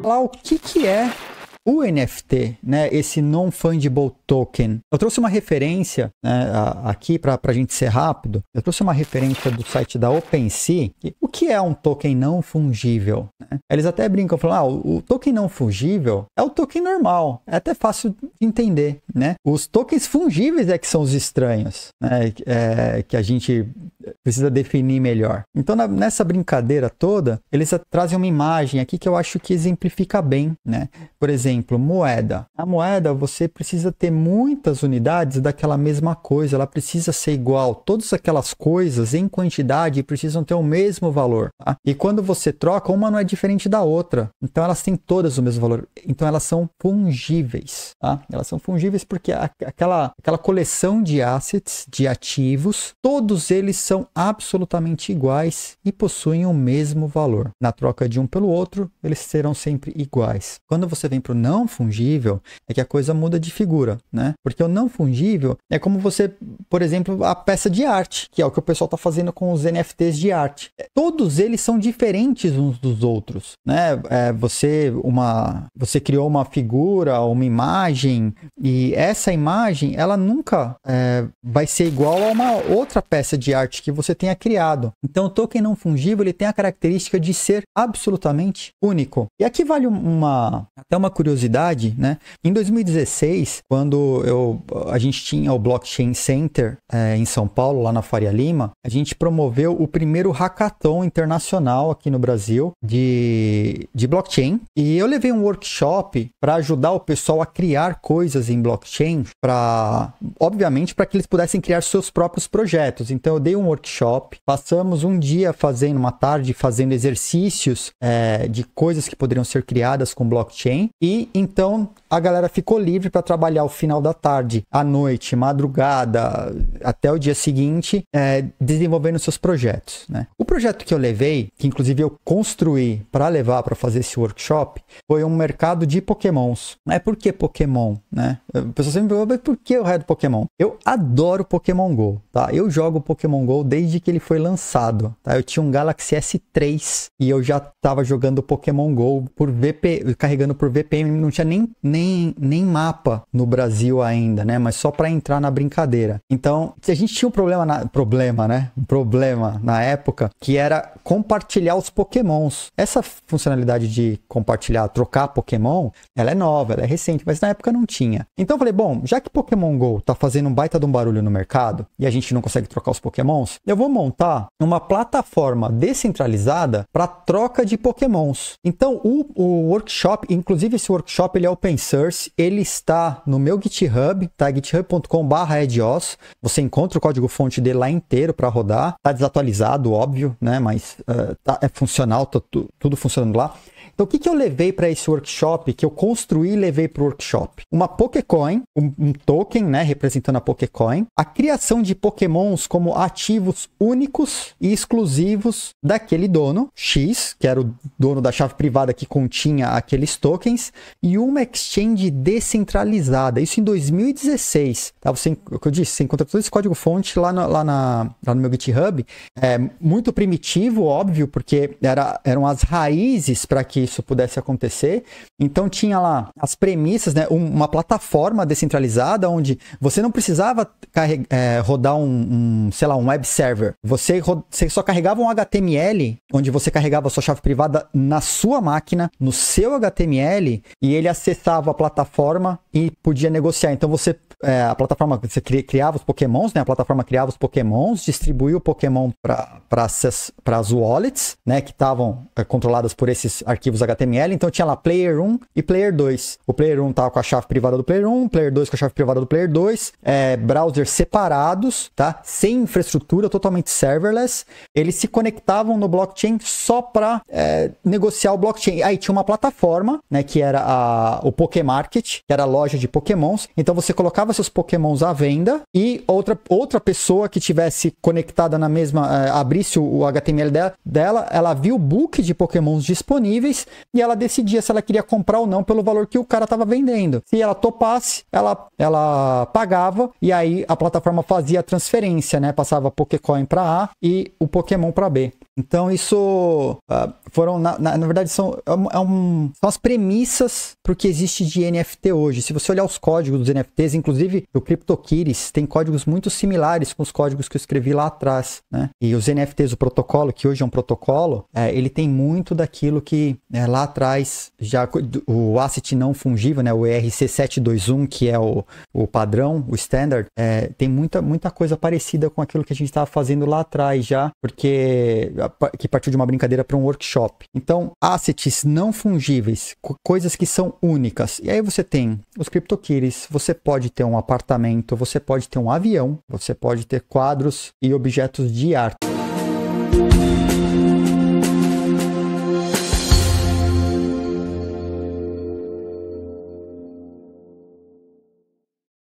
falar o que, que é o NFT, né, esse non-fungible token. Eu trouxe uma referência né, aqui para a gente ser rápido. Eu trouxe uma referência do site da OpenSea. o que é um token não fungível? Né? Eles até brincam, falam, ah, o, o token não fungível é o token normal. É até fácil de entender, né? Os tokens fungíveis é que são os estranhos, né? É, que a gente precisa definir melhor. Então, na, nessa brincadeira toda, eles trazem uma imagem aqui que eu acho que exemplifica bem, né? Por exemplo, moeda. A moeda, você precisa ter muitas unidades daquela mesma coisa, ela precisa ser igual. Todas aquelas coisas em quantidade precisam ter o mesmo valor. Tá? E quando você troca, uma não é diferente da outra. Então, elas têm todas o mesmo valor. Então, elas são fungíveis. Tá? Elas são fungíveis porque aquela, aquela coleção de assets, de ativos, todos eles são são absolutamente iguais e possuem o mesmo valor. Na troca de um pelo outro, eles serão sempre iguais. Quando você vem para o não fungível, é que a coisa muda de figura, né? Porque o não fungível é como você, por exemplo, a peça de arte, que é o que o pessoal está fazendo com os NFTs de arte. É, todos eles são diferentes uns dos outros, né? É, você uma, você criou uma figura, uma imagem e essa imagem, ela nunca é, vai ser igual a uma outra peça de arte que que você tenha criado. Então, o token não fungível ele tem a característica de ser absolutamente único. E aqui vale uma até uma curiosidade, né? Em 2016, quando eu, a gente tinha o Blockchain Center é, em São Paulo, lá na Faria Lima, a gente promoveu o primeiro hackathon internacional aqui no Brasil de, de blockchain. E eu levei um workshop para ajudar o pessoal a criar coisas em blockchain, para obviamente para que eles pudessem criar seus próprios projetos. Então eu dei um workshop, passamos um dia fazendo, uma tarde fazendo exercícios é, de coisas que poderiam ser criadas com blockchain. E então a galera ficou livre para trabalhar o final da tarde, à noite, madrugada, até o dia seguinte, é, desenvolvendo seus projetos. Né? O projeto que eu levei, que inclusive eu construí para levar para fazer esse workshop, foi um mercado de pokémons. É por que Pokémon? Né? O pessoal sempre me pergunta, por que o raio do Pokémon? Eu adoro Pokémon GO, tá? Eu jogo Pokémon GO desde que ele foi lançado. Tá? Eu tinha um Galaxy S3 e eu já estava jogando Pokémon GO por VP, carregando por VPN, não tinha nem, nem, nem mapa no Brasil ainda, né? Mas só para entrar na brincadeira. Então, a gente tinha um problema, na, problema, né? Um problema na época que era compartilhar os Pokémons. Essa funcionalidade de compartilhar, trocar Pokémon, ela é nova, ela é recente, mas na época não tinha. Então eu falei, bom, já que Pokémon GO tá fazendo um baita de um barulho no mercado e a gente não consegue trocar os Pokémons, pokémons. Eu vou montar uma plataforma descentralizada para troca de pokémons. Então o, o, workshop, inclusive esse workshop ele é open source, ele está no meu GitHub, tá? github.com/edios. Você encontra o código fonte dele lá inteiro para rodar. Está desatualizado, óbvio, né? Mas uh, tá, é funcional, tá, tudo funcionando lá. Então, o que, que eu levei para esse workshop, que eu construí e levei para o workshop? Uma Pokécoin, um, um, token, né, representando a Pokécoin, a criação de Pokémons como ativos únicos e exclusivos daquele dono, X, que era o dono da chave privada que continha aqueles tokens, e uma exchange descentralizada. Isso em 2016, tá? Você, o que eu disse, você encontra todo esse código-fonte lá, no, lá, na, lá no meu GitHub. É muito primitivo, óbvio, porque era, eram as raízes para que isso pudesse acontecer. Então tinha lá as premissas, né, uma plataforma descentralizada onde você não precisava é, rodar um, um, sei lá, um web server. Você, você só carregava um HTML, onde você carregava a sua chave privada na sua máquina, no seu HTML, e ele acessava a plataforma e podia negociar. Então você é, a plataforma, você criava os pokémons, né? A plataforma criava os pokémons, distribuía o pokémon para as wallets, né? Que estavam é, controladas por esses arquivos HTML. Então tinha lá Player 1 e Player 2. O Player 1 tava com a chave privada do Player 1, Player 2 com a chave privada do Player 2. É, browsers separados, tá? Sem infraestrutura, totalmente serverless. Eles se conectavam no blockchain só para é, negociar o blockchain. Aí tinha uma plataforma, né? Que era a, o Pokémarket, que era a loja de pokémons. Então você colocava colocava seus pokémons à venda e outra, outra pessoa que tivesse conectada na mesma, eh, abrisse o, o HTML dela, dela, ela via o book de pokémons disponíveis e ela decidia se ela queria comprar ou não pelo valor que o cara estava vendendo. Se ela topasse, ela, ela pagava e aí a plataforma fazia a transferência, né? Passava Pokécoin para A e o Pokémon para B. Então isso uh, foram, na, na, na, verdade, são, é um, é são as premissas para o que existe de NFT hoje. Se você olhar os códigos dos NFTs, inclusive o CryptoKitties tem códigos muito similares com os códigos que eu escrevi lá atrás, né? E os NFTs, o protocolo, que hoje é um protocolo, é, ele tem muito daquilo que é, lá atrás já o asset não fungível, né? O ERC721, que é o, o padrão, o standard, é, tem muita, muita coisa parecida com aquilo que a gente estava fazendo lá atrás já, porque que partiu de uma brincadeira para um workshop. Então, assets não fungíveis, co coisas que são únicas. E aí você tem os CryptoKitties, você pode ter um apartamento, você pode ter um avião, você pode ter quadros e objetos de arte.